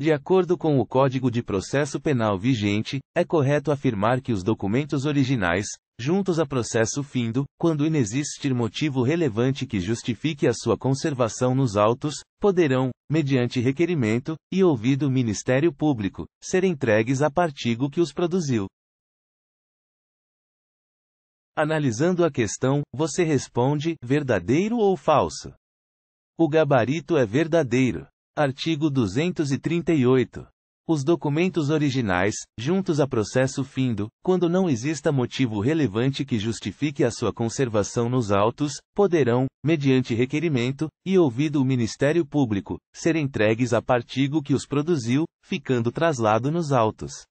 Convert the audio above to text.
De acordo com o Código de Processo Penal vigente, é correto afirmar que os documentos originais, juntos a processo findo, quando inexistir motivo relevante que justifique a sua conservação nos autos, poderão, mediante requerimento, e ouvido o Ministério Público, ser entregues a partigo que os produziu. Analisando a questão, você responde: verdadeiro ou falso? O gabarito é verdadeiro. Artigo 238. Os documentos originais, juntos a processo findo, quando não exista motivo relevante que justifique a sua conservação nos autos, poderão, mediante requerimento, e ouvido o Ministério Público, ser entregues a partigo que os produziu, ficando traslado nos autos.